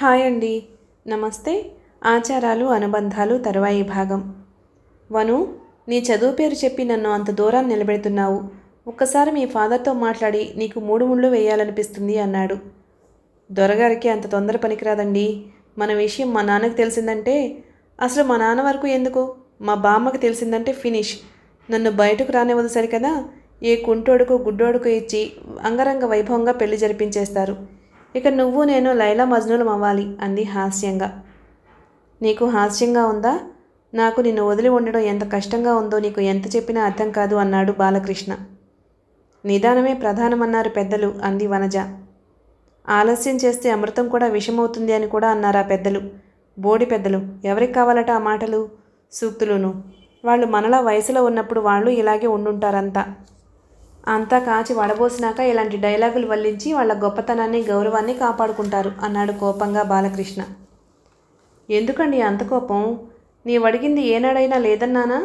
hi అండి నమస్తే ఆచారాలు అనుబంధాలు తరువాయి భాగం వను నీ చదువు పేరు చెప్పి నన్ను అంత దూరాన్ని నిలబెడుతున్నావు ఒక్కసారి మీ ఫాదర్తో మాట్లాడి నీకు మూడు ముళ్ళు వేయాలనిపిస్తుంది అన్నాడు దొరగారికి అంత తొందర పనికిరాదండి మన విషయం మా నాన్నకు తెలిసిందంటే అసలు మా నాన్న వరకు ఎందుకు మా బామ్మకు తెలిసిందంటే ఫినిష్ నన్ను బయటకు రానివ్వదు సరికదా ఏ కుంటోడుకు గుడ్డోడుకు ఇచ్చి అంగరంగ వైభవంగా పెళ్లి జరిపించేస్తారు ఇక నువ్వు నేను లైలా మజ్నులు అవ్వాలి అంది హాస్యంగా నీకు హాస్యంగా ఉందా నాకు నిన్ను వదిలి ఉండడం ఎంత కష్టంగా ఉందో నీకు ఎంత చెప్పినా అర్థం కాదు అన్నాడు బాలకృష్ణ నిదానమే ప్రధానమన్నారు పెద్దలు అంది వనజ ఆలస్యం చేస్తే అమృతం కూడా విషమవుతుంది అని కూడా అన్నారు ఆ పెద్దలు బోడి పెద్దలు ఎవరికి కావాలట ఆ మాటలు సూక్తులును వాళ్ళు మనలా వయసులో ఉన్నప్పుడు వాళ్ళు ఇలాగే ఉండుంటారంతా అంతా కాచి వడబోసినాక ఇలాంటి డైలాగులు వల్లించి వాళ్ళ గొప్పతనాన్ని గౌరవాన్ని కాపాడుకుంటారు అన్నాడు కోపంగా బాలకృష్ణ ఎందుకండి అంత కోపం నీ వడిగింది ఏనాడైనా లేదన్నానా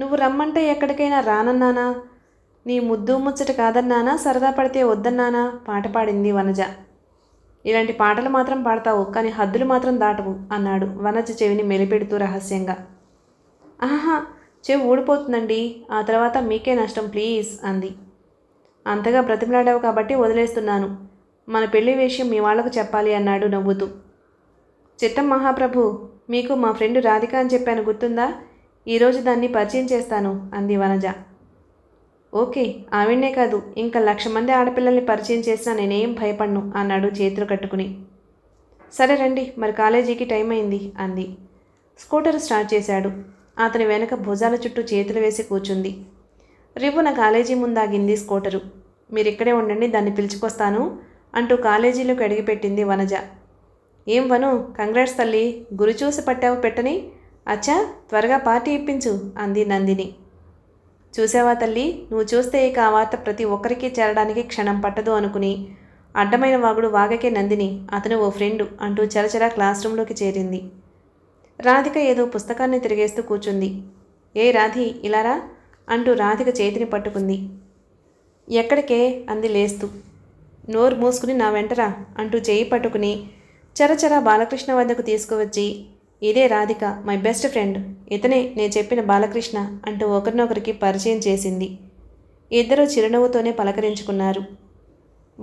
నువ్వు రమ్మంటే ఎక్కడికైనా రానన్నానా నీ ముద్దు ముచ్చట కాదన్నానా సరదా పడితే వద్దన్నానా పాట పాడింది వనజ ఇలాంటి పాటలు మాత్రం పాడతావు కానీ హద్దులు మాత్రం దాటవు అన్నాడు వనజ చెవిని మెలిపెడుతూ రహస్యంగా ఆహా చెవి ఊడిపోతుందండి ఆ తర్వాత మీకే నష్టం ప్లీజ్ అంది అంతగా బ్రతిమలాడావు కాబట్టి వదిలేస్తున్నాను మన పెళ్లి విషయం మీ వాళ్లకు చెప్పాలి అన్నాడు నవ్వుతూ చిట్టం మహాప్రభు మీకు మా ఫ్రెండ్ రాధిక అని చెప్పాను గుర్తుందా ఈరోజు దాన్ని పరిచయం చేస్తాను అంది వనజ ఓకే ఆవిడనే కాదు ఇంకా లక్ష మంది ఆడపిల్లల్ని పరిచయం చేసినా నేనేం భయపడ్ను అన్నాడు చేతులు కట్టుకుని సరే రండి మరి కాలేజీకి టైం అయింది అంది స్కూటర్ స్టార్ట్ చేశాడు అతని వెనక భుజాల చుట్టూ చేతులు వేసి కూర్చుంది రివ్వున కాలేజీ ముందాగింది స్కూటరు మీరిక్కడే ఉండండి దాన్ని పిలుచుకొస్తాను అంటూ కాలేజీలోకి అడిగిపెట్టింది వనజ ఏం వను కంగ్రాట్స్ తల్లి గురి చూసి పట్టావు పెట్టని అచ్చా త్వరగా పార్టీ ఇప్పించు అంది నందిని చూసావా తల్లి నువ్వు చూస్తే ఇక ఆ వార్త ప్రతి ఒక్కరికి చేరడానికి క్షణం పట్టదు అనుకుని అడ్డమైన వాగుడు వాగకే నందిని అతను ఓ ఫ్రెండు అంటూ చరచరా క్లాస్ రూమ్లోకి చేరింది రాధిక ఏదో పుస్తకాన్ని తిరిగేస్తూ కూర్చుంది ఏ రాధి ఇలారా అంటూ రాధిక చేతిని పట్టుకుంది ఎక్కడికే అంది లేస్తూ నోరు మూసుకుని నా వెంటరా అంటూ చేయి పట్టుకుని చరచర బాలకృష్ణ వద్దకు తీసుకువచ్చి ఇదే రాధిక మై బెస్ట్ ఫ్రెండ్ ఇతనే నేను చెప్పిన బాలకృష్ణ అంటూ ఒకరినొకరికి పరిచయం చేసింది ఇద్దరూ చిరునవ్వుతోనే పలకరించుకున్నారు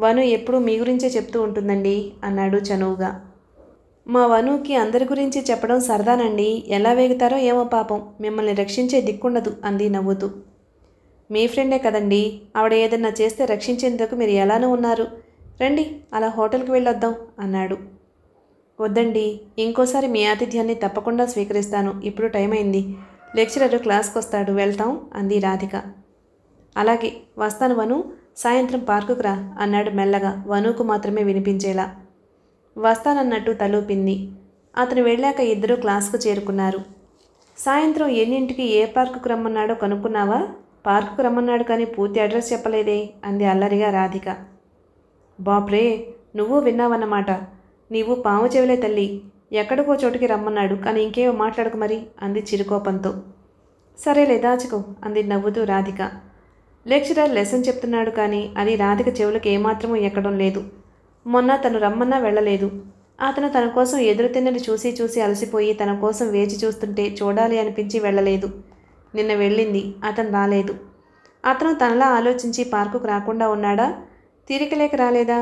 వను ఎప్పుడూ మీ గురించే చెప్తూ ఉంటుందండి అన్నాడు చనువుగా మా వనుకి అందరి గురించి చెప్పడం సరదానండి ఎలా వేగుతారో ఏమో పాపం మిమ్మల్ని రక్షించే దిక్కుండదు అంది నవ్వుతూ మీ ఫ్రెండే కదండి ఆవిడ ఏదన్నా చేస్తే రక్షించేందుకు మీరు ఎలానూ ఉన్నారు రండి అలా హోటల్కి వెళ్ళొద్దాం అన్నాడు వద్దండి ఇంకోసారి మీ ఆతిథ్యాన్ని తప్పకుండా స్వీకరిస్తాను ఇప్పుడు టైం అయింది లెక్చరర్ క్లాస్కి వస్తాడు వెళ్తాం అంది రాధిక అలాగే వస్తాను వను సాయంత్రం పార్కుకు రా అన్నాడు మెల్లగా వనుకు మాత్రమే వినిపించేలా వస్తానన్నట్టు తలూపింది అతను వెళ్ళాక ఇద్దరూ క్లాస్కు చేరుకున్నారు సాయంత్రం ఎన్నింటికి ఏ పార్కుకు రమ్మన్నాడో కనుక్కున్నావా పార్కుకు రమ్మన్నాడు కానీ పూర్తి అడ్రస్ చెప్పలేదే అంది అల్లరిగా రాధిక బాప్రే నువ్వు విన్నావన్నమాట నీవు పాము చెవిలే తల్లి ఎక్కడికో చోటుకి రమ్మన్నాడు కానీ ఇంకేమో మాట్లాడకు మరి అంది చిరుకోపంతో సరే దాచుకో అంది నవ్వుతూ రాధిక లెక్చరర్ లెసన్ చెప్తున్నాడు కానీ అది రాధిక చెవులకు ఏమాత్రమూ ఎక్కడం లేదు మొన్న తను రమ్మన్నా వెళ్ళలేదు అతను తన కోసం ఎదురు ఎదురుతిన్నని చూసి చూసి అలసిపోయి తన కోసం వేచి చూస్తుంటే చూడాలి అనిపించి వెళ్ళలేదు నిన్న వెళ్ళింది అతను రాలేదు అతను తనలా ఆలోచించి పార్కుకు రాకుండా ఉన్నాడా లేక రాలేదా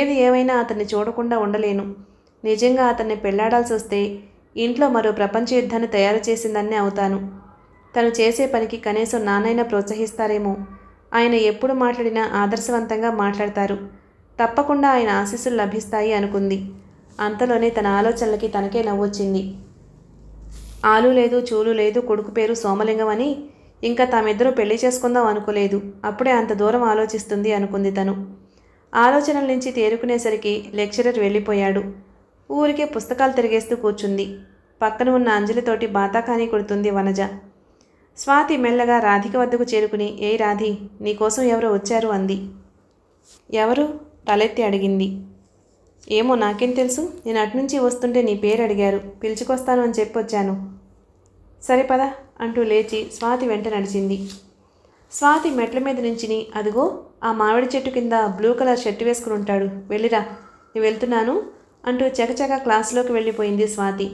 ఏది ఏమైనా అతన్ని చూడకుండా ఉండలేను నిజంగా అతన్ని పెళ్లాడాల్సి వస్తే ఇంట్లో మరో ప్రపంచ యుద్ధాన్ని తయారు చేసిందన్నే అవుతాను తను చేసే పనికి కనీసం నానైనా ప్రోత్సహిస్తారేమో ఆయన ఎప్పుడు మాట్లాడినా ఆదర్శవంతంగా మాట్లాడతారు తప్పకుండా ఆయన ఆశీస్సులు లభిస్తాయి అనుకుంది అంతలోనే తన ఆలోచనలకి తనకే నవ్వొచ్చింది ఆలు లేదు చూలు లేదు కొడుకు పేరు సోమలింగం అని ఇంకా తామిద్దరూ పెళ్లి చేసుకుందాం అనుకోలేదు అప్పుడే అంత దూరం ఆలోచిస్తుంది అనుకుంది తను ఆలోచనల నుంచి తేరుకునేసరికి లెక్చరర్ వెళ్ళిపోయాడు ఊరికే పుస్తకాలు తిరిగేస్తూ కూర్చుంది పక్కన ఉన్న అంజలితోటి బాతాకాని కొడుతుంది వనజ స్వాతి మెల్లగా రాధిక వద్దకు చేరుకుని ఏ రాధి నీకోసం ఎవరో వచ్చారు అంది ఎవరు తలెత్తి అడిగింది ఏమో నాకేం తెలుసు నేను అటునుంచి వస్తుంటే నీ పేరు అడిగారు పిలుచుకొస్తాను అని చెప్పి వచ్చాను సరే పద అంటూ లేచి స్వాతి వెంట నడిచింది స్వాతి మెట్ల మీద నుంచిని అదిగో ఆ మామిడి చెట్టు కింద బ్లూ కలర్ షర్ట్ వేసుకుని ఉంటాడు వెళ్ళిరా నేను వెళ్తున్నాను అంటూ చకచక క్లాసులోకి వెళ్ళిపోయింది స్వాతి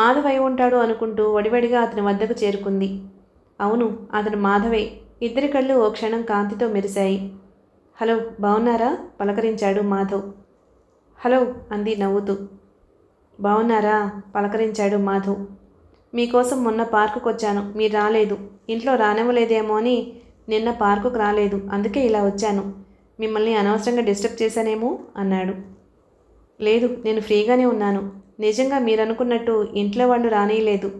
మాధవై ఉంటాడు అనుకుంటూ వడివడిగా అతని వద్దకు చేరుకుంది అవును అతను మాధవే ఇద్దరి కళ్ళు ఓ క్షణం కాంతితో మెరిశాయి హలో బాగున్నారా పలకరించాడు మాధవ్ హలో అంది నవ్వుతూ బాగున్నారా పలకరించాడు మాధవ్ మీకోసం మొన్న పార్కుకు వచ్చాను మీరు రాలేదు ఇంట్లో రానివ్వలేదేమో అని నిన్న పార్కుకు రాలేదు అందుకే ఇలా వచ్చాను మిమ్మల్ని అనవసరంగా డిస్టర్బ్ చేశానేమో అన్నాడు లేదు నేను ఫ్రీగానే ఉన్నాను నిజంగా మీరనుకున్నట్టు ఇంట్లో వాళ్ళు రానియలేదు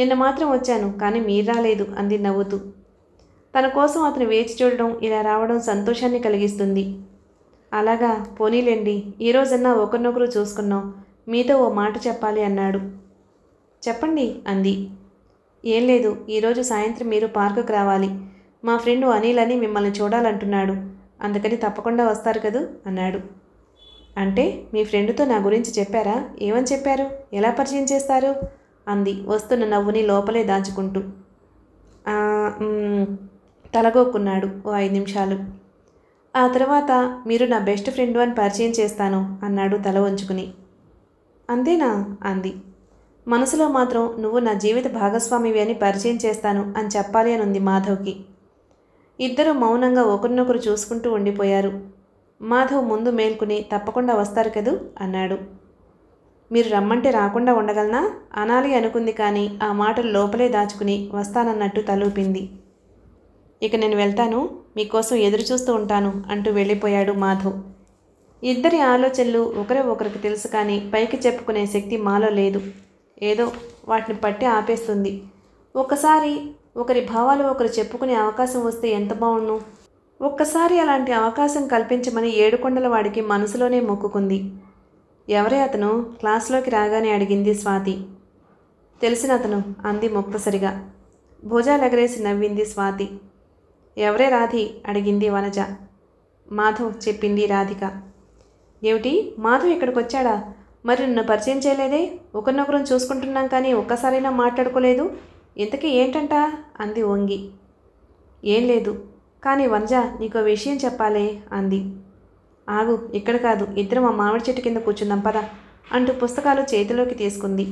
నిన్న మాత్రం వచ్చాను కానీ మీరు రాలేదు అంది నవ్వుతూ తన కోసం అతను వేచి చూడడం ఇలా రావడం సంతోషాన్ని కలిగిస్తుంది అలాగా పోనీలేండి ఈరోజన్నా ఒకరినొకరు చూసుకున్నాం మీతో ఓ మాట చెప్పాలి అన్నాడు చెప్పండి అంది ఏం లేదు ఈరోజు సాయంత్రం మీరు పార్కుకు రావాలి మా ఫ్రెండ్ అనిల్ అని మిమ్మల్ని చూడాలంటున్నాడు అందుకని తప్పకుండా వస్తారు కదూ అన్నాడు అంటే మీ ఫ్రెండ్తో నా గురించి చెప్పారా ఏమని చెప్పారు ఎలా పరిచయం చేస్తారు అంది వస్తున్న నవ్వుని లోపలే దాచుకుంటూ తలగోక్కున్నాడు ఓ ఐదు నిమిషాలు ఆ తర్వాత మీరు నా బెస్ట్ ఫ్రెండ్ అని పరిచయం చేస్తాను అన్నాడు తల వంచుకుని అంతేనా అంది మనసులో మాత్రం నువ్వు నా జీవిత భాగస్వామివి అని పరిచయం చేస్తాను అని చెప్పాలి అని ఉంది మాధవ్కి ఇద్దరూ మౌనంగా ఒకరినొకరు చూసుకుంటూ ఉండిపోయారు మాధవ్ ముందు మేల్కొని తప్పకుండా వస్తారు కదూ అన్నాడు మీరు రమ్మంటే రాకుండా ఉండగలనా అనాలి అనుకుంది కానీ ఆ మాటలు లోపలే దాచుకుని వస్తానన్నట్టు తలూపింది ఇక నేను వెళ్తాను మీకోసం ఎదురు చూస్తూ ఉంటాను అంటూ వెళ్ళిపోయాడు మాధవ్ ఇద్దరి ఆలోచనలు ఒకరే ఒకరికి తెలుసు కానీ పైకి చెప్పుకునే శక్తి మాలో లేదు ఏదో వాటిని పట్టి ఆపేస్తుంది ఒకసారి ఒకరి భావాలు ఒకరు చెప్పుకునే అవకాశం వస్తే ఎంత బాగుండు ఒక్కసారి అలాంటి అవకాశం కల్పించమని ఏడుకొండల వాడికి మనసులోనే మొక్కుకుంది ఎవరే అతను క్లాస్లోకి రాగానే అడిగింది స్వాతి తెలిసిన అతను అంది ముక్తసరిగా ఎగరేసి నవ్వింది స్వాతి ఎవరే రాధి అడిగింది వనజ మాధవ్ చెప్పింది రాధిక ఏమిటి మాధవ్ ఇక్కడికి వచ్చాడా మరి నిన్ను పరిచయం చేయలేదే ఒకరినొకరం చూసుకుంటున్నాం కానీ ఒక్కసారైనా మాట్లాడుకోలేదు ఇంతకీ ఏంటంట అంది వంగి ఏం లేదు కానీ వనజ నీకో విషయం చెప్పాలే అంది ఆగు ఇక్కడ కాదు ఇద్దరు మా మామిడి చెట్టు కింద కూర్చుందాం పద అంటూ పుస్తకాలు చేతిలోకి తీసుకుంది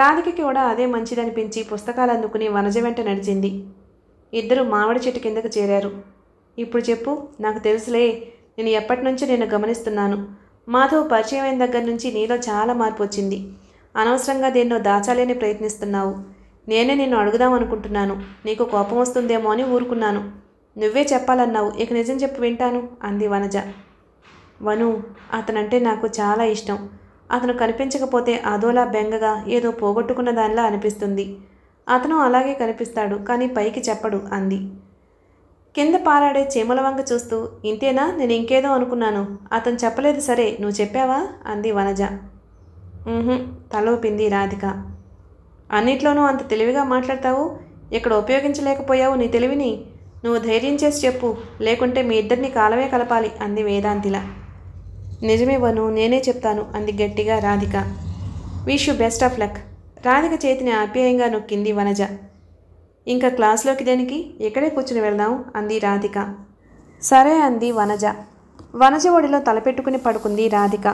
రాధికకి కూడా అదే మంచిదనిపించి పుస్తకాలు అందుకుని వనజ వెంట నడిచింది ఇద్దరు మామిడి చెట్టు కిందకు చేరారు ఇప్పుడు చెప్పు నాకు తెలుసులే నేను ఎప్పటి నుంచో నేను గమనిస్తున్నాను మాధవ్ పరిచయం అయిన దగ్గర నుంచి నీలో చాలా మార్పు వచ్చింది అనవసరంగా దేన్నో దాచాలని ప్రయత్నిస్తున్నావు నేనే నిన్ను అడుగుదాం అనుకుంటున్నాను నీకు కోపం వస్తుందేమో అని ఊరుకున్నాను నువ్వే చెప్పాలన్నావు ఇక నిజం చెప్పు వింటాను అంది వనజ వను అతనంటే నాకు చాలా ఇష్టం అతను కనిపించకపోతే అదోలా బెంగగా ఏదో పోగొట్టుకున్న దానిలా అనిపిస్తుంది అతను అలాగే కనిపిస్తాడు కానీ పైకి చెప్పడు అంది కింద పారాడే చీమల వంక చూస్తూ ఇంతేనా నేను ఇంకేదో అనుకున్నాను అతను చెప్పలేదు సరే నువ్వు చెప్పావా అంది వనజ తలోపింది రాధిక అన్నిట్లోనూ అంత తెలివిగా మాట్లాడతావు ఇక్కడ ఉపయోగించలేకపోయావు నీ తెలివిని నువ్వు ధైర్యం చేసి చెప్పు లేకుంటే మీ ఇద్దరిని కాలమే కలపాలి అంది వేదాంతిల నిజమేవను నేనే చెప్తాను అంది గట్టిగా Radhika wish you best of luck Radhika చేతిని ఆప్యాయంగా నొక్కింది వనజ ఇంకా క్లాస్లోకి దేనికి ఎక్కడే కూర్చుని వెళ్దాం అంది రాధిక సరే అంది వనజ వనజ ఒడిలో తలపెట్టుకుని పడుకుంది రాధిక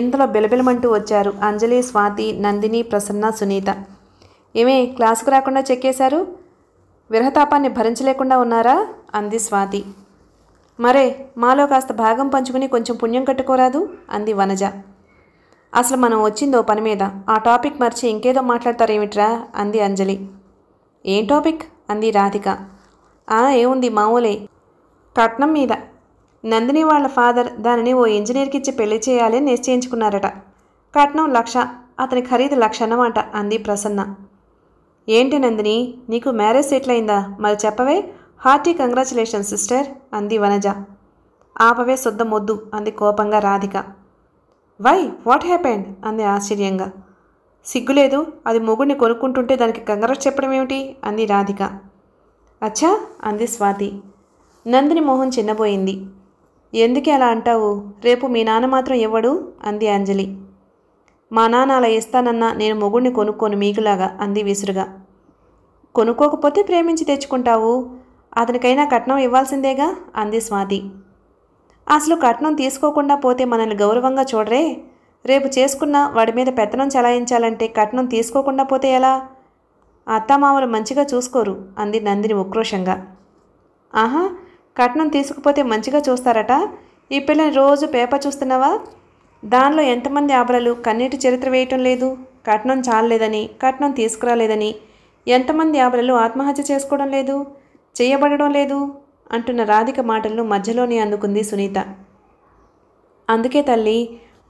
ఇంతలో బిలబిలమంటూ వచ్చారు అంజలి స్వాతి నందిని ప్రసన్న సునీత ఏమే క్లాసుకు రాకుండా చెక్కేశారు విరహతాపాన్ని భరించలేకుండా ఉన్నారా అంది స్వాతి మరే మాలో కాస్త భాగం పంచుకుని కొంచెం పుణ్యం కట్టుకోరాదు అంది వనజ అసలు మనం వచ్చిందో పని మీద ఆ టాపిక్ మర్చి ఇంకేదో మాట్లాడతారేమిట్రా అంది అంజలి ఏం టాపిక్ అంది రాధిక ఆ ఏముంది మామూలే కట్నం మీద నందిని వాళ్ళ ఫాదర్ దానిని ఓ ఇంజనీర్కి ఇచ్చి పెళ్లి చేయాలని నిశ్చయించుకున్నారట కట్నం లక్ష అతని ఖరీదు లక్ష అన్నమాట అంది ప్రసన్న ఏంటి నందిని నీకు మ్యారేజ్ సెటిల్ అయిందా మరి చెప్పవే హార్టీ కంగ్రాచులేషన్ సిస్టర్ అంది వనజ ఆపవే శుద్ధమొద్దు అంది కోపంగా రాధిక వై వాట్ హ్యాపెండ్ అంది ఆశ్చర్యంగా సిగ్గులేదు అది మొగుడిని కొనుక్కుంటుంటే దానికి కంగారు చెప్పడం ఏమిటి అంది రాధిక అచ్చా అంది స్వాతి నందిని మోహన్ చిన్నబోయింది ఎందుకే అలా అంటావు రేపు మీ నాన్న మాత్రం ఇవ్వడు అంది అంజలి మా నాన్న అలా ఇస్తానన్నా నేను మొగుడిని కొనుక్కోను మీకులాగా అంది విసురుగా కొనుక్కోకపోతే ప్రేమించి తెచ్చుకుంటావు అతనికైనా కట్నం ఇవ్వాల్సిందేగా అంది స్వాతి అసలు కట్నం తీసుకోకుండా పోతే మనల్ని గౌరవంగా చూడరే రేపు చేసుకున్న వాడి మీద పెత్తనం చలాయించాలంటే కట్నం తీసుకోకుండా పోతే ఎలా అత్తమామలు మంచిగా చూసుకోరు అంది నందిని ఉక్రోషంగా ఆహా కట్నం తీసుకుపోతే మంచిగా చూస్తారట ఈ పిల్లని రోజు పేపర్ చూస్తున్నావా దానిలో ఎంతమంది ఆబలలు కన్నీటి చరిత్ర వేయటం లేదు కట్నం చాలలేదని కట్నం తీసుకురాలేదని ఎంతమంది ఆబలలు ఆత్మహత్య చేసుకోవడం లేదు చేయబడడం లేదు అంటున్న రాధిక మాటలను మధ్యలోనే అందుకుంది సునీత అందుకే తల్లి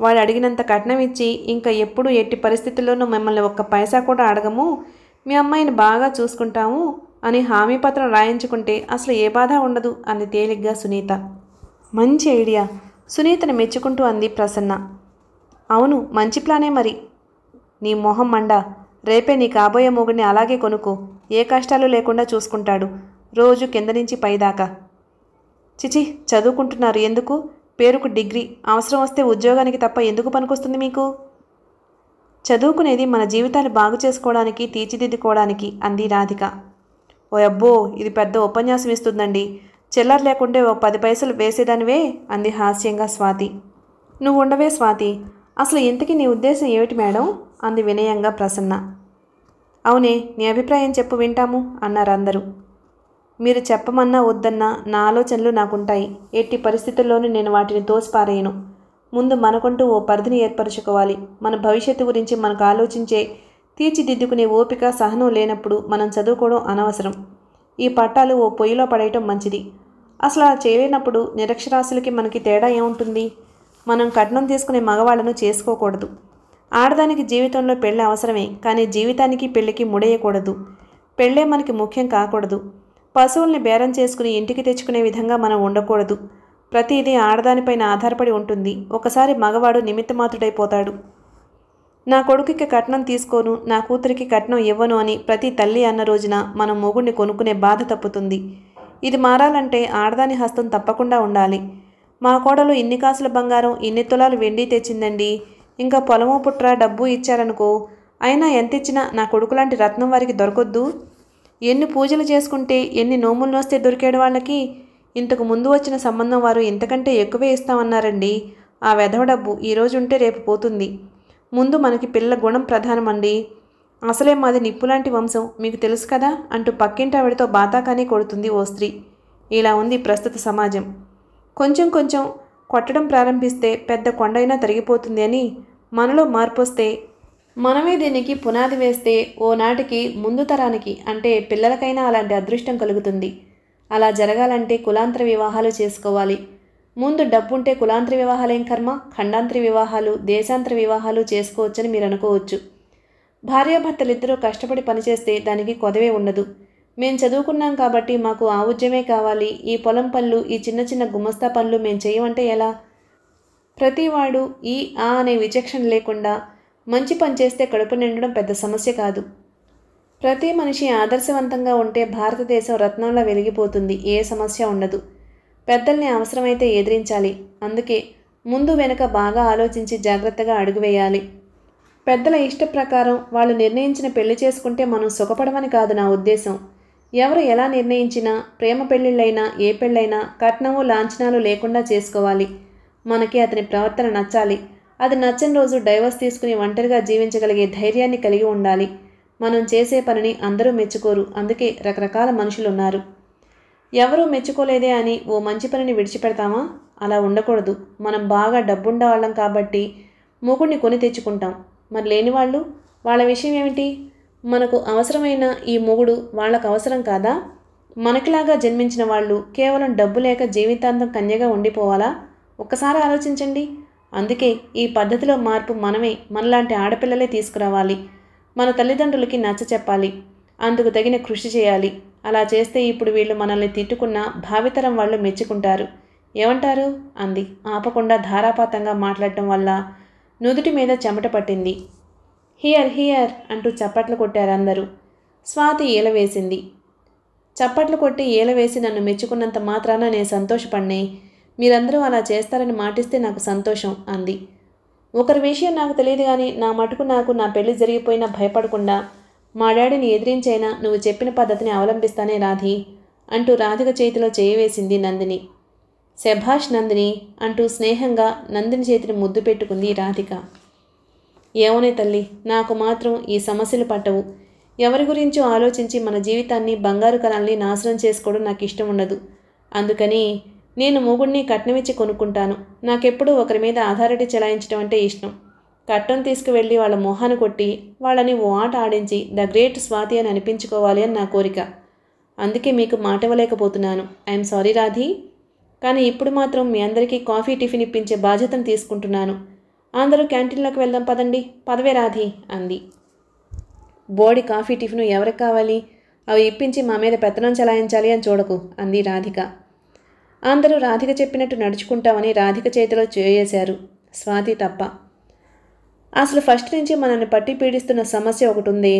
వాడు అడిగినంత కట్నం ఇచ్చి ఇంకా ఎప్పుడు ఎట్టి పరిస్థితుల్లోనూ మిమ్మల్ని ఒక్క పైసా కూడా అడగము మీ అమ్మాయిని బాగా చూసుకుంటాము అని హామీ పత్రం రాయించుకుంటే అసలు ఏ బాధ ఉండదు అంది తేలిగ్గా సునీత మంచి ఐడియా సునీతను మెచ్చుకుంటూ అంది ప్రసన్న అవును మంచి ప్లానే మరి నీ మొహం మండా రేపే నీ కాబోయే మొగుడిని అలాగే కొనుకో ఏ కష్టాలు లేకుండా చూసుకుంటాడు రోజు కింద నుంచి పైదాకా చిచి చదువుకుంటున్నారు ఎందుకు పేరుకు డిగ్రీ అవసరం వస్తే ఉద్యోగానికి తప్ప ఎందుకు పనికొస్తుంది మీకు చదువుకునేది మన జీవితాన్ని బాగు చేసుకోవడానికి తీర్చిదిద్దుకోవడానికి అంది రాధిక ఓ అబ్బో ఇది పెద్ద ఉపన్యాసం ఇస్తుందండి చిల్లర లేకుండే ఓ పది పైసలు వేసేదానివే అంది హాస్యంగా స్వాతి నువ్వు ఉండవే స్వాతి అసలు ఇంతకీ నీ ఉద్దేశం ఏమిటి మేడం అంది వినయంగా ప్రసన్న అవునే నీ అభిప్రాయం చెప్పు వింటాము అన్నారు అందరూ మీరు చెప్పమన్నా వద్దన్నా నా ఆలోచనలు నాకుంటాయి ఎట్టి పరిస్థితుల్లోనూ నేను వాటిని తోసిపారేయను ముందు మనకుంటూ ఓ పరిధిని ఏర్పరచుకోవాలి మన భవిష్యత్తు గురించి మనకు ఆలోచించే తీర్చిదిద్దుకునే ఓపిక సహనం లేనప్పుడు మనం చదువుకోవడం అనవసరం ఈ పట్టాలు ఓ పొయ్యిలో పడేయటం మంచిది అసలు అలా చేయలేనప్పుడు నిరక్షరాశులకి మనకి తేడా ఏముంటుంది మనం కట్నం తీసుకునే మగవాళ్లను చేసుకోకూడదు ఆడదానికి జీవితంలో పెళ్ళి అవసరమే కానీ జీవితానికి పెళ్ళికి ముడేయకూడదు పెళ్ళే మనకి ముఖ్యం కాకూడదు పశువుల్ని బేరం చేసుకుని ఇంటికి తెచ్చుకునే విధంగా మనం ఉండకూడదు ప్రతిదీ ఆడదానిపైన ఆధారపడి ఉంటుంది ఒకసారి మగవాడు నిమిత్తమాతుడైపోతాడు నా కొడుకుకి కట్నం తీసుకోను నా కూతురికి కట్నం ఇవ్వను అని ప్రతి తల్లి అన్న రోజున మనం మొగుడిని కొనుక్కునే బాధ తప్పుతుంది ఇది మారాలంటే ఆడదాని హస్తం తప్పకుండా ఉండాలి మా కోడలు ఇన్ని కాసుల బంగారం ఇన్ని తులాలు వెండి తెచ్చిందండి ఇంకా పొలము పుట్ర డబ్బు ఇచ్చారనుకో అయినా ఎంత ఇచ్చినా నా కొడుకులాంటి రత్నం వారికి దొరకొద్దు ఎన్ని పూజలు చేసుకుంటే ఎన్ని నోములు వస్తే దొరికాడు వాళ్ళకి ఇంతకు ముందు వచ్చిన సంబంధం వారు ఇంతకంటే ఎక్కువే ఇస్తామన్నారండి ఆ వెధవ డబ్బు ఈరోజు ఉంటే రేపు పోతుంది ముందు మనకి పిల్ల గుణం ప్రధానమండి అసలే మాది నిప్పులాంటి వంశం మీకు తెలుసు కదా అంటూ పక్కింటి ఆవిడతో బాతాకానే కొడుతుంది ఓ స్త్రీ ఇలా ఉంది ప్రస్తుత సమాజం కొంచెం కొంచెం కొట్టడం ప్రారంభిస్తే పెద్ద కొండైనా తరిగిపోతుంది అని మనలో మార్పు వస్తే మనమే దీనికి పునాది వేస్తే ఓనాటికి ముందు తరానికి అంటే పిల్లలకైనా అలాంటి అదృష్టం కలుగుతుంది అలా జరగాలంటే కులాంతర వివాహాలు చేసుకోవాలి ముందు డబ్బుంటే కులాంతర వివాహాలేం కర్మ ఖండాంతర వివాహాలు దేశాంతర వివాహాలు చేసుకోవచ్చని మీరు అనుకోవచ్చు భార్యాభర్తలిద్దరూ కష్టపడి పనిచేస్తే దానికి కొదవే ఉండదు మేము చదువుకున్నాం కాబట్టి మాకు ఆ ఉద్యమే కావాలి ఈ పొలం పనులు ఈ చిన్న చిన్న గుమస్తా పనులు మేము చేయమంటే ఎలా ప్రతివాడు ఈ ఆ అనే విచక్షణ లేకుండా మంచి పని చేస్తే కడుపు నిండడం పెద్ద సమస్య కాదు ప్రతి మనిషి ఆదర్శవంతంగా ఉంటే భారతదేశం రత్నంలా వెలిగిపోతుంది ఏ సమస్య ఉండదు పెద్దల్ని అవసరమైతే ఎదిరించాలి అందుకే ముందు వెనుక బాగా ఆలోచించి జాగ్రత్తగా అడుగువేయాలి పెద్దల ఇష్ట ప్రకారం వాళ్ళు నిర్ణయించిన పెళ్లి చేసుకుంటే మనం సుఖపడమని కాదు నా ఉద్దేశం ఎవరు ఎలా నిర్ణయించినా ప్రేమ పెళ్ళిళ్ళైనా ఏ పెళ్ళైనా కట్నము లాంఛనాలు లేకుండా చేసుకోవాలి మనకి అతని ప్రవర్తన నచ్చాలి అది నచ్చని రోజు డైవర్స్ తీసుకుని ఒంటరిగా జీవించగలిగే ధైర్యాన్ని కలిగి ఉండాలి మనం చేసే పనిని అందరూ మెచ్చుకోరు అందుకే రకరకాల మనుషులున్నారు ఎవరూ మెచ్చుకోలేదే అని ఓ మంచి పనిని విడిచిపెడతామా అలా ఉండకూడదు మనం బాగా డబ్బుండేవాళ్ళం కాబట్టి మూకుడిని కొని తెచ్చుకుంటాం మరి లేని వాళ్ళు వాళ్ళ విషయం ఏమిటి మనకు అవసరమైన ఈ మొగుడు వాళ్ళకు అవసరం కాదా మనకిలాగా జన్మించిన వాళ్ళు కేవలం డబ్బు లేక జీవితాంతం కన్యగా ఉండిపోవాలా ఒక్కసారి ఆలోచించండి అందుకే ఈ పద్ధతిలో మార్పు మనమే మనలాంటి ఆడపిల్లలే తీసుకురావాలి మన తల్లిదండ్రులకి నచ్చ చెప్పాలి అందుకు తగిన కృషి చేయాలి అలా చేస్తే ఇప్పుడు వీళ్ళు మనల్ని తిట్టుకున్న భావితరం వాళ్ళు మెచ్చుకుంటారు ఏమంటారు అంది ఆపకుండా ధారాపాతంగా మాట్లాడటం వల్ల నుదుటి మీద చెమట పట్టింది హియర్ హియర్ అంటూ చప్పట్లు కొట్టారు అందరూ స్వాతి ఏలవేసింది చప్పట్లు కొట్టి ఏలవేసి నన్ను మెచ్చుకున్నంత మాత్రాన నేను సంతోషపడినే మీరందరూ అలా చేస్తారని మాటిస్తే నాకు సంతోషం అంది ఒకరి విషయం నాకు తెలియదు కానీ నా మటుకు నాకు నా పెళ్లి జరిగిపోయినా భయపడకుండా మా డాడీని ఎదిరించైనా నువ్వు చెప్పిన పద్ధతిని అవలంబిస్తానే రాధి అంటూ రాధిక చేతిలో చేయవేసింది నందిని శభాష్ నందిని అంటూ స్నేహంగా నందిని చేతిని ముద్దు పెట్టుకుంది రాధిక ఏమోనే తల్లి నాకు మాత్రం ఈ సమస్యలు పట్టవు ఎవరి గురించో ఆలోచించి మన జీవితాన్ని బంగారు కణాల్ని నాశనం చేసుకోవడం నాకు ఇష్టం ఉండదు అందుకని నేను మూగుడిని కట్నమిచ్చి కొనుక్కుంటాను నాకెప్పుడు ఒకరి మీద ఆధారటి చెలాయించడం అంటే ఇష్టం కట్టం తీసుకువెళ్ళి వాళ్ళ మొహాన్ని కొట్టి వాళ్ళని ఓ ఆట ఆడించి ద గ్రేట్ స్వాతి అని అనిపించుకోవాలి అని నా కోరిక అందుకే మీకు మాట ఇవ్వలేకపోతున్నాను ఐఎమ్ సారీ రాధీ కానీ ఇప్పుడు మాత్రం మీ అందరికీ కాఫీ టిఫిన్ ఇప్పించే బాధ్యతను తీసుకుంటున్నాను అందరూ క్యాంటీన్లోకి వెళ్దాం పదండి పదవే రాధి అంది బోడి కాఫీ టిఫిన్ ఎవరికి కావాలి అవి ఇప్పించి మా మీద పెత్తనం చలాయించాలి అని చూడకు అంది రాధిక అందరూ రాధిక చెప్పినట్టు నడుచుకుంటామని రాధిక చేతిలో చేయేశారు స్వాతి తప్ప అసలు ఫస్ట్ నుంచి మనల్ని పట్టి పీడిస్తున్న సమస్య ఒకటి ఉంది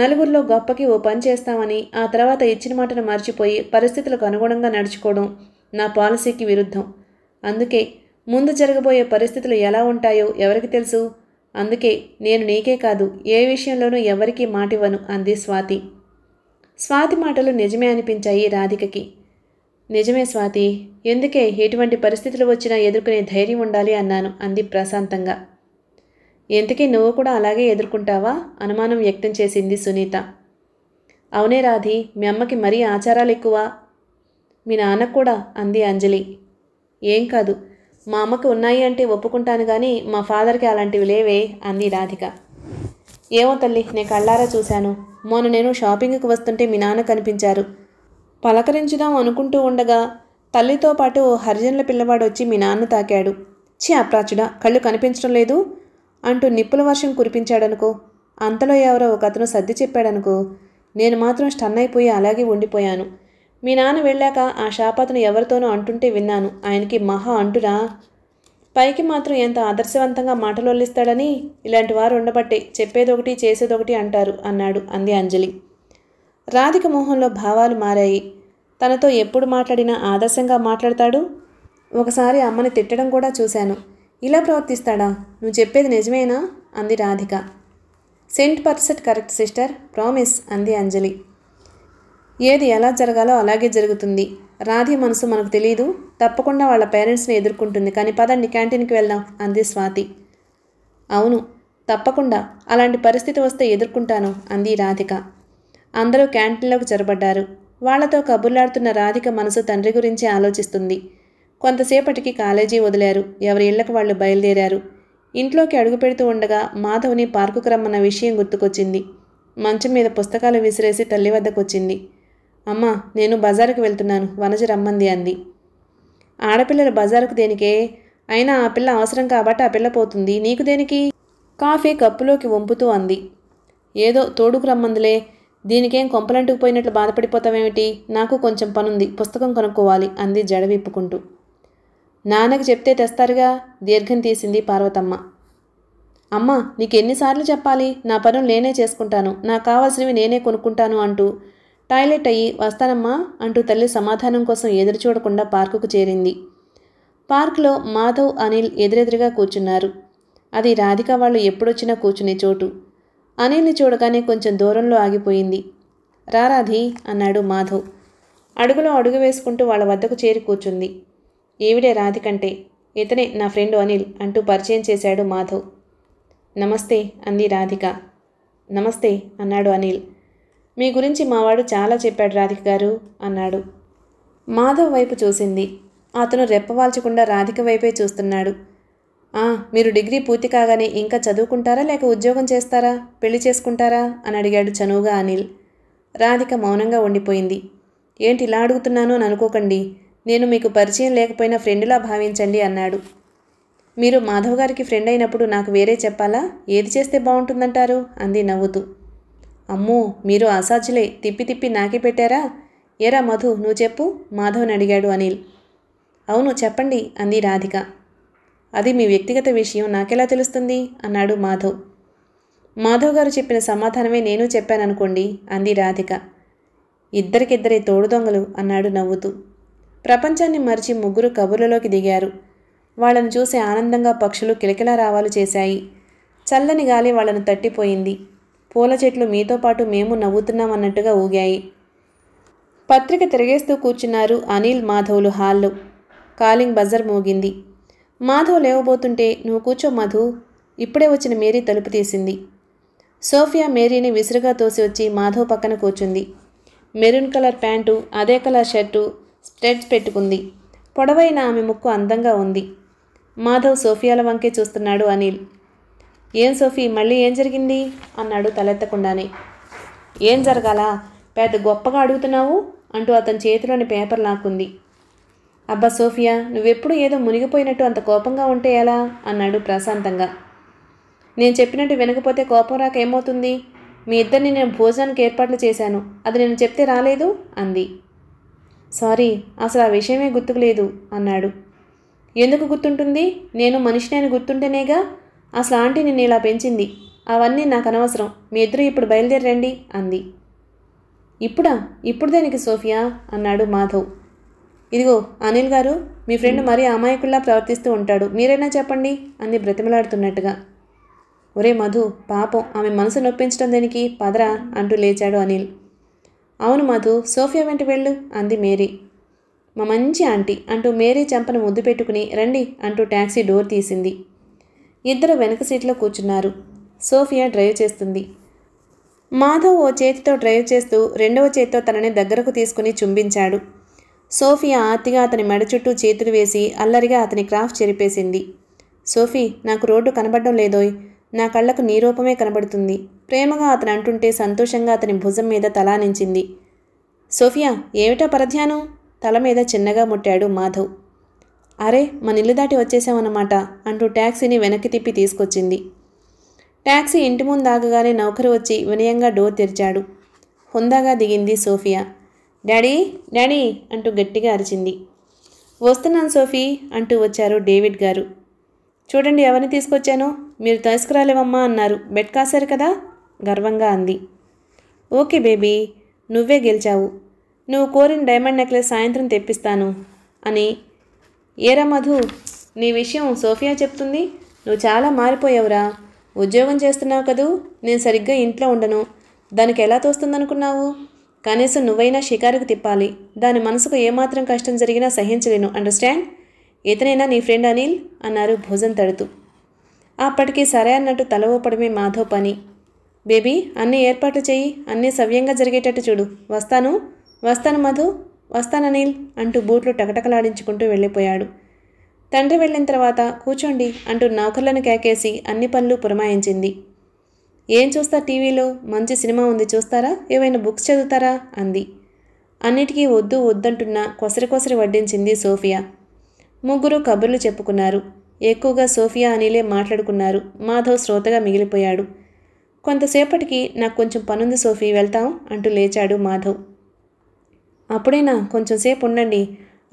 నలుగురిలో గొప్పకి ఓ పని చేస్తామని ఆ తర్వాత ఇచ్చిన మాటను మర్చిపోయి పరిస్థితులకు అనుగుణంగా నడుచుకోవడం నా పాలసీకి విరుద్ధం అందుకే ముందు జరగబోయే పరిస్థితులు ఎలా ఉంటాయో ఎవరికి తెలుసు అందుకే నేను నీకే కాదు ఏ విషయంలోనూ ఎవరికీ మాటివ్వను అంది స్వాతి స్వాతి మాటలు నిజమే అనిపించాయి రాధికకి నిజమే స్వాతి ఎందుకే ఎటువంటి పరిస్థితులు వచ్చినా ఎదుర్కొనే ధైర్యం ఉండాలి అన్నాను అంది ప్రశాంతంగా ఎంతకీ నువ్వు కూడా అలాగే ఎదుర్కొంటావా అనుమానం వ్యక్తం చేసింది సునీత అవునే రాధి మీ అమ్మకి మరీ ఆచారాలు ఎక్కువ మీ నాన్నకు కూడా అంది అంజలి ఏం కాదు మా అమ్మకు ఉన్నాయి అంటే ఒప్పుకుంటాను కానీ మా ఫాదర్కి అలాంటివి లేవే అంది రాధిక ఏమో తల్లి నేను కళ్ళారా చూశాను మొన్న నేను షాపింగ్కి వస్తుంటే మీ నాన్న కనిపించారు పలకరించుదాం అనుకుంటూ ఉండగా తల్లితో పాటు హరిజనుల పిల్లవాడు వచ్చి మీ నాన్న తాకాడు చి అప్రాచుడా కళ్ళు కనిపించడం లేదు అంటూ నిప్పుల వర్షం కురిపించాడనుకో అంతలో ఎవరో ఒక అతను సర్ది చెప్పాడనుకో నేను మాత్రం స్టన్ అయిపోయి అలాగే ఉండిపోయాను మీ నాన్న వెళ్ళాక ఆ శాపతను ఎవరితోనో అంటుంటే విన్నాను ఆయనకి మహా అంటురా పైకి మాత్రం ఎంత ఆదర్శవంతంగా మాటలోల్లిస్తాడని ఇలాంటి వారు ఉండబట్టే చెప్పేదొకటి చేసేదొకటి అంటారు అన్నాడు అంది అంజలి రాధిక మోహన్లో భావాలు మారాయి తనతో ఎప్పుడు మాట్లాడినా ఆదర్శంగా మాట్లాడతాడు ఒకసారి అమ్మని తిట్టడం కూడా చూశాను ఇలా ప్రవర్తిస్తాడా నువ్వు చెప్పేది నిజమేనా అంది Radhika cent percent correct sister promise అంది అంజలి ఏది ఎలా జరగాలో అలాగే జరుగుతుంది రాధి మనసు మనకు తెలియదు తప్పకుండా వాళ్ళ పేరెంట్స్ని ఎదుర్కొంటుంది కానీ పదండి క్యాంటీన్కి వెళ్దాం అంది స్వాతి అవును తప్పకుండా అలాంటి పరిస్థితి వస్తే ఎదుర్కొంటాను అంది రాధిక అందరూ క్యాంటీన్లోకి చొరబడ్డారు వాళ్లతో కబుర్లాడుతున్న రాధిక మనసు తండ్రి గురించి ఆలోచిస్తుంది కొంతసేపటికి కాలేజీ వదిలారు ఎవరి ఇళ్లకు వాళ్ళు బయలుదేరారు ఇంట్లోకి అడుగు ఉండగా మాధవ్ని పార్కుకు రమ్మన్న విషయం గుర్తుకొచ్చింది మంచం మీద పుస్తకాలు విసిరేసి తల్లి వద్దకొచ్చింది అమ్మా నేను బజారుకు వెళ్తున్నాను వనజ రమ్మంది అంది ఆడపిల్లలు బజారుకు దేనికే అయినా ఆ పిల్ల అవసరం కాబట్టి ఆ పిల్ల పోతుంది నీకు దేనికి కాఫీ కప్పులోకి వంపుతూ అంది ఏదో తోడుకు రమ్మందులే దీనికేం కొంపలంటుకు పోయినట్లు బాధపడిపోతావేమిటి నాకు కొంచెం పనుంది పుస్తకం కొనుక్కోవాలి అంది జడ విప్పుకుంటూ నాన్నకి చెప్తే తెస్తారుగా దీర్ఘం తీసింది పార్వతమ్మ అమ్మ నీకు ఎన్నిసార్లు చెప్పాలి నా పనులు నేనే చేసుకుంటాను నాకు కావాల్సినవి నేనే కొనుక్కుంటాను అంటూ టాయిలెట్ అయ్యి వస్తానమ్మా అంటూ తల్లి సమాధానం కోసం ఎదురు చూడకుండా పార్కుకు చేరింది పార్కులో మాధవ్ అనిల్ ఎదురెదురుగా కూర్చున్నారు అది రాధిక వాళ్ళు ఎప్పుడొచ్చినా కూర్చునే చోటు అనిల్ని చూడగానే కొంచెం దూరంలో ఆగిపోయింది రారాధి అన్నాడు మాధవ్ అడుగులో అడుగు వేసుకుంటూ వాళ్ళ వద్దకు చేరి కూర్చుంది ఈవిడే రాధికంటే ఇతనే నా ఫ్రెండ్ అనిల్ అంటూ పరిచయం చేశాడు మాధవ్ నమస్తే అంది రాధిక నమస్తే అన్నాడు అనిల్ మీ గురించి మావాడు చాలా చెప్పాడు రాధిక గారు అన్నాడు మాధవ్ వైపు చూసింది అతను రెప్పవాల్చకుండా రాధిక వైపే చూస్తున్నాడు మీరు డిగ్రీ పూర్తి కాగానే ఇంకా చదువుకుంటారా లేక ఉద్యోగం చేస్తారా పెళ్లి చేసుకుంటారా అని అడిగాడు చనువుగా అనిల్ రాధిక మౌనంగా ఉండిపోయింది ఏంటి ఇలా అడుగుతున్నాను అని అనుకోకండి నేను మీకు పరిచయం లేకపోయినా ఫ్రెండ్లా భావించండి అన్నాడు మీరు మాధవ్ గారికి ఫ్రెండ్ అయినప్పుడు నాకు వేరే చెప్పాలా ఏది చేస్తే బాగుంటుందంటారు అంది నవ్వుతూ అమ్మో మీరు అసాధ్యులే తిప్పి తిప్పి నాకే పెట్టారా ఏరా మధు నువ్వు చెప్పు మాధవ్ని అడిగాడు అనిల్ అవును చెప్పండి అంది రాధిక అది మీ వ్యక్తిగత విషయం నాకెలా తెలుస్తుంది అన్నాడు మాధవ్ మాధవ్ గారు చెప్పిన సమాధానమే నేను చెప్పాననుకోండి అంది రాధిక ఇద్దరికిద్దరే తోడు దొంగలు అన్నాడు నవ్వుతూ ప్రపంచాన్ని మరిచి ముగ్గురు కబుర్లలోకి దిగారు వాళ్ళను చూసి ఆనందంగా పక్షులు కిలకిలా రావాలు చేశాయి చల్లని గాలి వాళ్ళను తట్టిపోయింది పూల చెట్లు మీతో పాటు మేము నవ్వుతున్నామన్నట్టుగా ఊగాయి పత్రిక తిరిగేస్తూ కూర్చున్నారు అనిల్ మాధవులు హాల్లో కాలింగ్ బజర్ మోగింది మాధవ్ లేవబోతుంటే నువ్వు కూర్చో మధు ఇప్పుడే వచ్చిన మేరీ తలుపు తీసింది సోఫియా మేరీని విసురుగా తోసి వచ్చి మాధవ్ పక్కన కూర్చుంది మెరూన్ కలర్ ప్యాంటు అదే కలర్ షర్టు స్ప్రెడ్స్ పెట్టుకుంది పొడవైన ఆమె ముక్కు అందంగా ఉంది మాధవ్ సోఫియాల వంకే చూస్తున్నాడు అనిల్ ఏం సోఫీ మళ్ళీ ఏం జరిగింది అన్నాడు తలెత్తకుండానే ఏం జరగాల పెద్ద గొప్పగా అడుగుతున్నావు అంటూ అతని చేతిలోని పేపర్ లాక్కుంది అబ్బా సోఫియా నువ్వెప్పుడు ఏదో మునిగిపోయినట్టు అంత కోపంగా ఉంటే ఎలా అన్నాడు ప్రశాంతంగా నేను చెప్పినట్టు వినకపోతే కోపం రాక ఏమవుతుంది మీ ఇద్దరిని నేను భోజనానికి ఏర్పాట్లు చేశాను అది నేను చెప్తే రాలేదు అంది సారీ అసలు ఆ విషయమే గుర్తుకులేదు అన్నాడు ఎందుకు గుర్తుంటుంది నేను మనిషిని అని గుర్తుంటేనేగా అసలు ఆంటీ నిన్ను ఇలా పెంచింది అవన్నీ నాకు అనవసరం మీ ఇద్దరు ఇప్పుడు బయలుదేరండి అంది ఇప్పుడా ఇప్పుడు దేనికి సోఫియా అన్నాడు మాధవ్ ఇదిగో అనిల్ గారు మీ ఫ్రెండ్ మరీ అమాయకుల్లా ప్రవర్తిస్తూ ఉంటాడు మీరైనా చెప్పండి అంది బ్రతిమలాడుతున్నట్టుగా ఒరే మధు పాపం ఆమె మనసు నొప్పించడం దేనికి పదరా అంటూ లేచాడు అనిల్ అవును మధు సోఫియా వెంట వెళ్ళు అంది మేరీ మా మంచి ఆంటీ అంటూ మేరీ చెంపను ముద్దు పెట్టుకుని రండి అంటూ ట్యాక్సీ డోర్ తీసింది ఇద్దరు వెనక సీట్లో కూర్చున్నారు సోఫియా డ్రైవ్ చేస్తుంది మాధవ్ ఓ చేతితో డ్రైవ్ చేస్తూ రెండవ చేతితో తనని దగ్గరకు తీసుకుని చుంబించాడు సోఫియా ఆర్తిగా అతని మెడ చుట్టూ చేతులు వేసి అల్లరిగా అతని క్రాఫ్ట్ చెరిపేసింది సోఫీ నాకు రోడ్డు కనబడడం లేదోయ్ నా కళ్ళకు నీరూపమే కనబడుతుంది ప్రేమగా అతను అంటుంటే సంతోషంగా అతని భుజం మీద తలానించింది సోఫియా ఏమిటా పరధ్యానం తల మీద చిన్నగా ముట్టాడు మాధవ్ అరే మన ఇల్లు దాటి వచ్చేసామన్నమాట అంటూ ట్యాక్సీని వెనక్కి తిప్పి తీసుకొచ్చింది ట్యాక్సీ ఇంటి ముందు ఆగగానే నౌకరు వచ్చి వినయంగా డోర్ తెరిచాడు హుందాగా దిగింది సోఫియా డాడీ డాడీ అంటూ గట్టిగా అరిచింది వస్తున్నాను సోఫీ అంటూ వచ్చారు డేవిడ్ గారు చూడండి ఎవరిని తీసుకొచ్చానో మీరు తీసుకురాలేవమ్మా అన్నారు బెడ్ కాశారు కదా గర్వంగా అంది ఓకే బేబీ నువ్వే గెలిచావు నువ్వు కోరిన డైమండ్ నెక్లెస్ సాయంత్రం తెప్పిస్తాను అని ఏరా మధు నీ విషయం సోఫియా చెప్తుంది నువ్వు చాలా మారిపోయావురా ఉద్యోగం చేస్తున్నావు కదూ నేను సరిగ్గా ఇంట్లో ఉండను దానికి ఎలా తోస్తుందనుకున్నావు కనీసం నువ్వైనా షికారుకు తిప్పాలి దాని మనసుకు ఏమాత్రం కష్టం జరిగినా సహించలేను అండర్స్టాండ్ ఇతనైనా నీ ఫ్రెండ్ అనిల్ అన్నారు భోజన్ తడుతూ అప్పటికి సరే అన్నట్టు తల ఊపడమే మాధవ్ పని బేబీ అన్నీ ఏర్పాటు చేయి అన్నీ సవ్యంగా జరిగేటట్టు చూడు వస్తాను వస్తాను మధు వస్తాను అనిల్ అంటూ బూట్లు టకటకలాడించుకుంటూ వెళ్ళిపోయాడు తండ్రి వెళ్ళిన తర్వాత కూర్చోండి అంటూ నౌకర్లను కేకేసి అన్ని పనులు పురమాయించింది ఏం చూస్తా టీవీలో మంచి సినిమా ఉంది చూస్తారా ఏవైనా బుక్స్ చదువుతారా అంది అన్నిటికీ వద్దు వద్దంటున్నా కొసరి కొసరి వడ్డించింది సోఫియా ముగ్గురు కబుర్లు చెప్పుకున్నారు ఎక్కువగా సోఫియా అనిలే మాట్లాడుకున్నారు మాధవ్ శ్రోతగా మిగిలిపోయాడు కొంతసేపటికి నాకు కొంచెం పనుంది సోఫీ వెళ్తాం అంటూ లేచాడు మాధవ్ అప్పుడైనా కొంచెంసేపు ఉండండి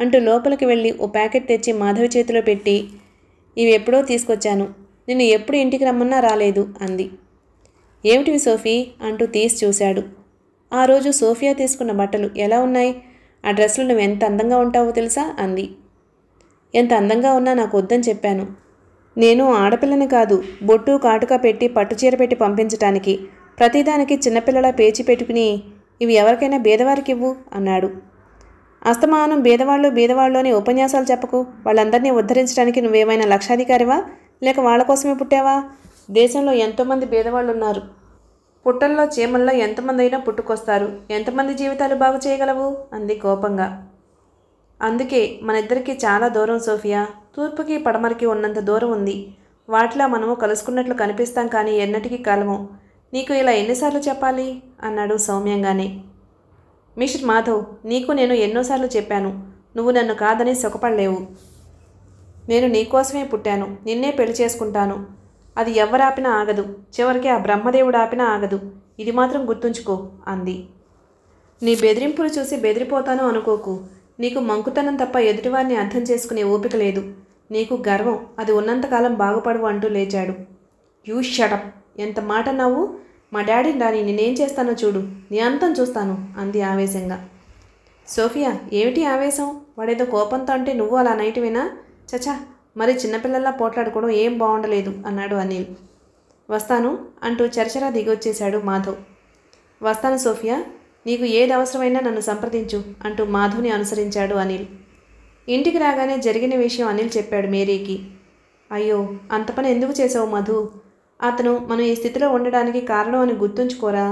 అంటూ లోపలికి వెళ్ళి ఓ ప్యాకెట్ తెచ్చి మాధవి చేతిలో పెట్టి ఇవి ఎప్పుడో తీసుకొచ్చాను నిన్ను ఎప్పుడు ఇంటికి రమ్మన్నా రాలేదు అంది ఏమిటివి సోఫీ అంటూ తీసి చూశాడు ఆ రోజు సోఫియా తీసుకున్న బట్టలు ఎలా ఉన్నాయి ఆ డ్రెస్సులు నువ్వు ఎంత అందంగా ఉంటావో తెలుసా అంది ఎంత అందంగా ఉన్నా నాకు వద్దని చెప్పాను నేను ఆడపిల్లని కాదు బొట్టు కాటుక పెట్టి పట్టుచీర పెట్టి పంపించటానికి ప్రతిదానికి చిన్నపిల్లల పేచి పెట్టుకుని ఇవి ఎవరికైనా బీదవారికి ఇవ్వు అన్నాడు అస్తమానం బీదవాళ్ళు బీదవాళ్ళలోని ఉపన్యాసాలు చెప్పకు వాళ్ళందరినీ ఉద్ధరించడానికి నువ్వేమైనా లక్షాధికారివా లేక వాళ్ళ కోసమే పుట్టావా దేశంలో ఎంతోమంది పేదవాళ్ళు ఉన్నారు పుట్టల్లో చీమల్లో ఎంతమంది అయినా పుట్టుకొస్తారు ఎంతమంది జీవితాలు బాగు చేయగలవు అంది కోపంగా అందుకే మన ఇద్దరికీ చాలా దూరం సోఫియా తూర్పుకి పడమరకి ఉన్నంత దూరం ఉంది వాటిలో మనము కలుసుకున్నట్లు కనిపిస్తాం కానీ ఎన్నటికీ కాలము నీకు ఇలా ఎన్నిసార్లు చెప్పాలి అన్నాడు సౌమ్యంగానే మిస్టర్ మాధవ్ నీకు నేను ఎన్నోసార్లు చెప్పాను నువ్వు నన్ను కాదని సుఖపడలేవు నేను నీకోసమే పుట్టాను నిన్నే పెళ్లి చేసుకుంటాను అది ఎవరాపినా ఆగదు చివరికి ఆ బ్రహ్మదేవుడు ఆపినా ఆగదు ఇది మాత్రం గుర్తుంచుకో అంది నీ బెదిరింపులు చూసి బెదిరిపోతాను అనుకోకు నీకు మంకుతనం తప్ప ఎదుటివారిని అర్థం చేసుకునే ఓపిక లేదు నీకు గర్వం అది ఉన్నంతకాలం బాగుపడవు అంటూ లేచాడు యూ షటప్ ఎంత మాట నవ్వు మా డాడీ దాని నేనేం చేస్తానో చూడు నీ అంతం చూస్తాను అంది ఆవేశంగా సోఫియా ఏమిటి ఆవేశం వాడేదో కోపంతో అంటే నువ్వు అలా నైట్ వినా చచా మరి చిన్నపిల్లల్లా పోట్లాడుకోవడం ఏం బాగుండలేదు అన్నాడు అనిల్ వస్తాను అంటూ చరచరా దిగొచ్చేశాడు మాధవ్ వస్తాను సోఫియా నీకు ఏది అవసరమైనా నన్ను సంప్రదించు అంటూ మాధవ్ని అనుసరించాడు అనిల్ ఇంటికి రాగానే జరిగిన విషయం అనిల్ చెప్పాడు మేరీకి అయ్యో అంత పని ఎందుకు చేసావు మధు అతను మనం ఈ స్థితిలో ఉండడానికి కారణం అని గుర్తుంచుకోరా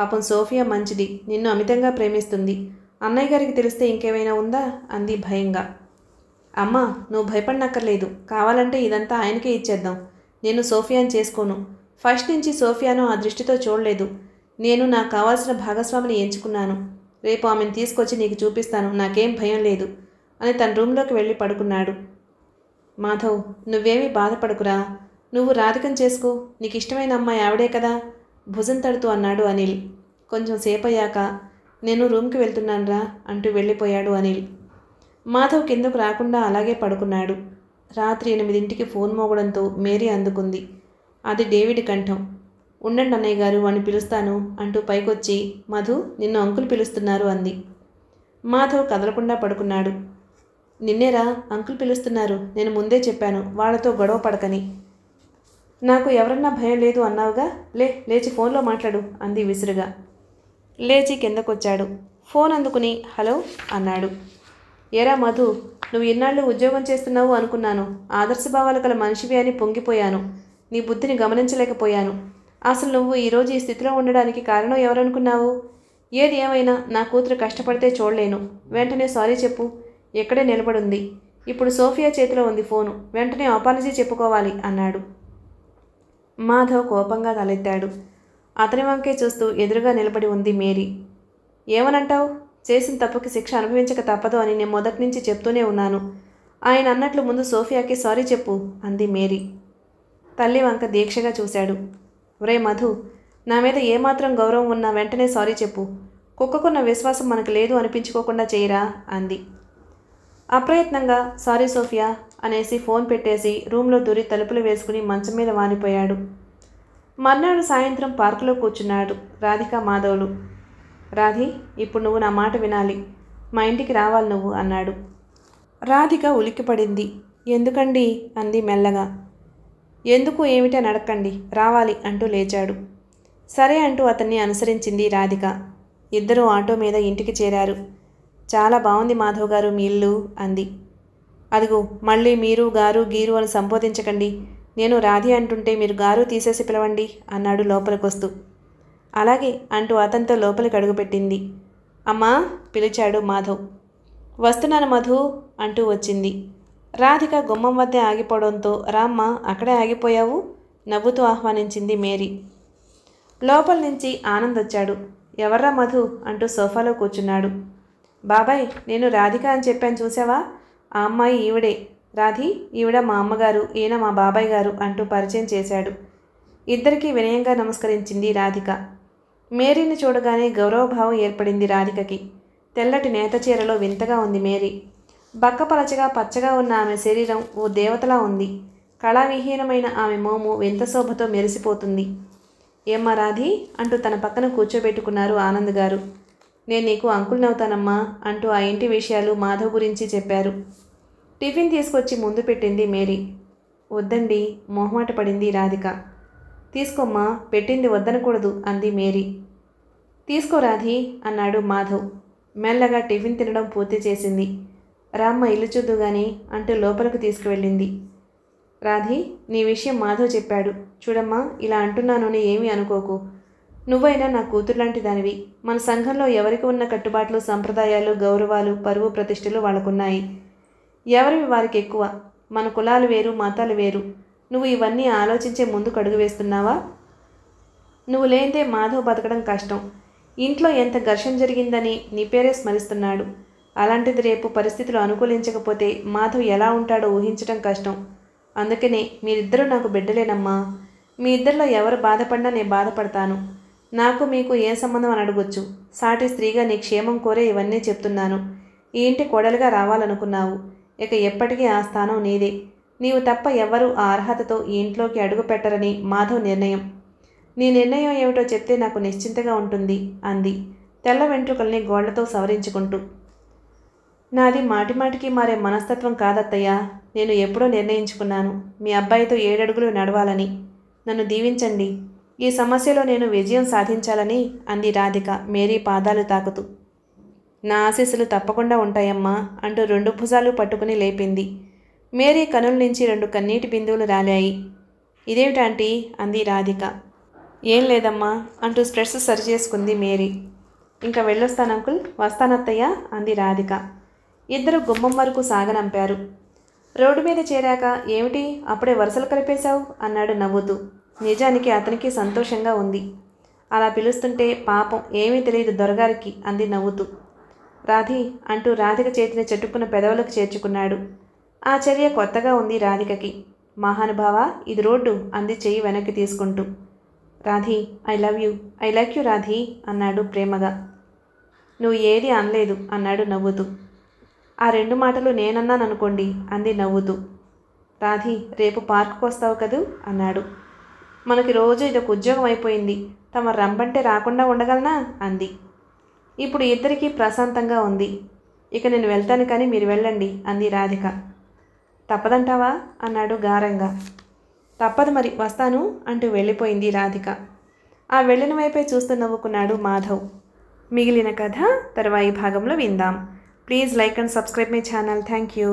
పాపం సోఫియా మంచిది నిన్ను అమితంగా ప్రేమిస్తుంది అన్నయ్య గారికి తెలిస్తే ఇంకేమైనా ఉందా అంది భయంగా అమ్మా నువ్వు భయపడనక్కర్లేదు కావాలంటే ఇదంతా ఆయనకే ఇచ్చేద్దాం నేను సోఫియాను చేసుకోను ఫస్ట్ నుంచి సోఫియాను ఆ దృష్టితో చూడలేదు నేను నాకు కావాల్సిన భాగస్వామిని ఎంచుకున్నాను రేపు ఆమెను తీసుకొచ్చి నీకు చూపిస్తాను నాకేం భయం లేదు అని తన రూమ్లోకి వెళ్ళి పడుకున్నాడు మాధవ్ నువ్వేమీ బాధపడకురా నువ్వు రాధికం చేసుకో నీకు ఇష్టమైన అమ్మాయి ఆవిడే కదా భుజం తడుతూ అన్నాడు అనిల్ కొంచెం సేపయ్యాక నేను రూమ్కి వెళ్తున్నానురా అంటూ వెళ్ళిపోయాడు అనిల్ మాధవ్ కిందకు రాకుండా అలాగే పడుకున్నాడు రాత్రి ఎనిమిదింటికి ఫోన్ మోగడంతో మేరీ అందుకుంది అది డేవిడ్ కంఠం ఉండండి అన్నయ్య గారు వాణ్ణి పిలుస్తాను అంటూ పైకొచ్చి మధు నిన్ను అంకుల్ పిలుస్తున్నారు అంది మాధవ్ కదలకుండా పడుకున్నాడు నిన్నేరా అంకుల్ పిలుస్తున్నారు నేను ముందే చెప్పాను వాళ్ళతో గొడవ పడకని నాకు ఎవరన్నా భయం లేదు అన్నావుగా లే లేచి ఫోన్లో మాట్లాడు అంది విసురుగా లేచి కిందకొచ్చాడు ఫోన్ అందుకుని హలో అన్నాడు ఏరా మధు నువ్వు ఇన్నాళ్ళు ఉద్యోగం చేస్తున్నావు అనుకున్నాను ఆదర్శభావాలు గల మనిషివి అని పొంగిపోయాను నీ బుద్ధిని గమనించలేకపోయాను అసలు నువ్వు ఈరోజు ఈ స్థితిలో ఉండడానికి కారణం ఎవరనుకున్నావు ఏది ఏమైనా నా కూతురు కష్టపడితే చూడలేను వెంటనే సారీ చెప్పు ఎక్కడే నిలబడుంది ఇప్పుడు సోఫియా చేతిలో ఉంది ఫోను వెంటనే అపాలజీ చెప్పుకోవాలి అన్నాడు మాధవ్ కోపంగా తలెత్తాడు అతని వంకే చూస్తూ ఎదురుగా నిలబడి ఉంది మేరీ ఏమనంటావు చేసిన తప్పుకి శిక్ష అనుభవించక తప్పదు అని నేను మొదటి నుంచి చెప్తూనే ఉన్నాను ఆయన అన్నట్లు ముందు సోఫియాకి సారీ చెప్పు అంది మేరీ తల్లి వంక దీక్షగా చూశాడు ఒరే మధు నా మీద ఏమాత్రం గౌరవం ఉన్నా వెంటనే సారీ చెప్పు కుక్కకున్న విశ్వాసం మనకు లేదు అనిపించుకోకుండా చేయరా అంది అప్రయత్నంగా సారీ సోఫియా అనేసి ఫోన్ పెట్టేసి రూమ్లో దూరి తలుపులు వేసుకుని మంచం మీద వానిపోయాడు మర్నాడు సాయంత్రం పార్కులో కూర్చున్నాడు రాధిక మాధవులు రాధి ఇప్పుడు నువ్వు నా మాట వినాలి మా ఇంటికి రావాలి నువ్వు అన్నాడు రాధిక ఉలిక్కిపడింది ఎందుకండి అంది మెల్లగా ఎందుకు ఏమిటో నడకండి రావాలి అంటూ లేచాడు సరే అంటూ అతన్ని అనుసరించింది రాధిక ఇద్దరూ ఆటో మీద ఇంటికి చేరారు చాలా బాగుంది మాధవ్ గారు మీ ఇల్లు అంది అదిగో మళ్ళీ మీరు గారు గీరు అని సంబోధించకండి నేను రాధి అంటుంటే మీరు గారు తీసేసి పిలవండి అన్నాడు లోపలికొస్తూ అలాగే అంటూ అతనితో లోపలికి అడుగుపెట్టింది అమ్మా పిలిచాడు మాధవ్ వస్తున్నాను మధు అంటూ వచ్చింది రాధిక గుమ్మం వద్దే ఆగిపోవడంతో రామ్మ అక్కడే ఆగిపోయావు నవ్వుతూ ఆహ్వానించింది మేరీ లోపల నుంచి ఆనంద్ వచ్చాడు ఎవర్రా మధు అంటూ సోఫాలో కూర్చున్నాడు బాబాయ్ నేను రాధిక అని చెప్పాను చూసావా ఆ అమ్మాయి ఈవిడే రాధి ఈవిడ మా అమ్మగారు ఈయన మా బాబాయ్ గారు అంటూ పరిచయం చేశాడు ఇద్దరికీ వినయంగా నమస్కరించింది రాధిక మేరీని చూడగానే గౌరవభావం ఏర్పడింది రాధికకి తెల్లటి నేత చీరలో వింతగా ఉంది మేరీ బక్కపలచగా పచ్చగా ఉన్న ఆమె శరీరం ఓ దేవతలా ఉంది కళావిహీనమైన ఆమె మోము వింత శోభతో మెరిసిపోతుంది ఏమ్మా రాధి అంటూ తన పక్కన కూర్చోబెట్టుకున్నారు ఆనంద్ గారు నేను నీకు అంకుల్నవుతానమ్మా అంటూ ఆ ఇంటి విషయాలు మాధవ్ గురించి చెప్పారు టిఫిన్ తీసుకొచ్చి ముందు పెట్టింది మేరీ వద్దండి మొహమాట పడింది రాధిక తీసుకోమ్మా పెట్టింది వద్దనకూడదు అంది మేరీ తీసుకో రాధి అన్నాడు మాధవ్ మెల్లగా టిఫిన్ తినడం పూర్తి చేసింది రామ్మ ఇల్లు చూద్దుగాని అంటూ లోపలకు తీసుకువెళ్ళింది రాధి నీ విషయం మాధవ్ చెప్పాడు చూడమ్మా ఇలా అంటున్నానని ఏమీ అనుకోకు నువ్వైనా నా లాంటి దానివి మన సంఘంలో ఎవరికి ఉన్న కట్టుబాట్లు సంప్రదాయాలు గౌరవాలు పరువు ప్రతిష్టలు వాళ్ళకున్నాయి ఎవరివి వారికి ఎక్కువ మన కులాలు వేరు మతాలు వేరు నువ్వు ఇవన్నీ ఆలోచించే ముందు అడుగు వేస్తున్నావా నువ్వు లేదే మాధవ్ బతకడం కష్టం ఇంట్లో ఎంత ఘర్షణ జరిగిందని నీ పేరే స్మరిస్తున్నాడు అలాంటిది రేపు పరిస్థితులు అనుకూలించకపోతే మాధవ్ ఎలా ఉంటాడో ఊహించడం కష్టం అందుకనే మీరిద్దరూ నాకు బిడ్డలేనమ్మా మీ ఇద్దరిలో ఎవరు బాధపడినా నేను బాధపడతాను నాకు మీకు ఏం సంబంధం అని అడగొచ్చు సాటి స్త్రీగా నీ క్షేమం కోరే ఇవన్నీ చెప్తున్నాను ఈ ఇంటి కోడలుగా రావాలనుకున్నావు ఇక ఎప్పటికీ ఆ స్థానం నీదే నీవు తప్ప ఎవ్వరూ ఆ అర్హతతో ఈ ఇంట్లోకి అడుగు పెట్టరని మాధవ్ నిర్ణయం నీ నిర్ణయం ఏమిటో చెప్తే నాకు నిశ్చింతగా ఉంటుంది అంది తెల్ల వెంట్రుకల్ని గోళ్లతో సవరించుకుంటూ నాది మాటిమాటికి మారే మనస్తత్వం కాదత్తయ్య నేను ఎప్పుడో నిర్ణయించుకున్నాను మీ అబ్బాయితో ఏడడుగులు నడవాలని నన్ను దీవించండి ఈ సమస్యలో నేను విజయం సాధించాలని అంది రాధిక మేరీ పాదాలు తాకుతూ నా ఆశీస్సులు తప్పకుండా ఉంటాయమ్మా అంటూ రెండు భుజాలు పట్టుకుని లేపింది మేరీ కనుల నుంచి రెండు కన్నీటి బిందువులు రాలాయి ఇదేమిటాంటి అంది రాధిక ఏం లేదమ్మా అంటూ స్ట్రెస్ సరి చేసుకుంది మేరీ ఇంకా వెళ్ళొస్తాను అంకుల్ వస్తానత్తయ్య అంది రాధిక ఇద్దరు గుమ్మం వరకు సాగనంపారు రోడ్డు మీద చేరాక ఏమిటి అప్పుడే వరుసలు కలిపేశావు అన్నాడు నవ్వుతూ నిజానికి అతనికి సంతోషంగా ఉంది అలా పిలుస్తుంటే పాపం ఏమీ తెలియదు దొరగారికి అంది నవ్వుతూ రాధి అంటూ రాధిక చేతిని చెట్టుకున్న పెదవులకు చేర్చుకున్నాడు ఆ చర్య కొత్తగా ఉంది రాధికకి మహానుభావ ఇది రోడ్డు అంది చెయ్యి వెనక్కి తీసుకుంటూ Radhi I love you I like you Radhi అన్నాడు ప్రేమగా నువ్వు ఏది అనలేదు అన్నాడు నవ్వుతూ ఆ రెండు మాటలు నేనన్నాననుకోండి అంది నవ్వుతూ రాధి రేపు పార్కుకు వస్తావు కదూ అన్నాడు మనకి రోజు ఇదొక ఉద్యోగం అయిపోయింది తమ రంబంటే రాకుండా ఉండగలనా అంది ఇప్పుడు ఇద్దరికీ ప్రశాంతంగా ఉంది ఇక నేను వెళ్తాను కానీ మీరు వెళ్ళండి అంది రాధిక తప్పదంటావా అన్నాడు గారంగా తప్పదు మరి వస్తాను అంటూ వెళ్ళిపోయింది రాధిక ఆ వెళ్ళిన వైపే చూస్తూ నవ్వుకున్నాడు మాధవ్ మిగిలిన కథ తర్వాయి భాగంలో విందాం please like and subscribe my channel thank you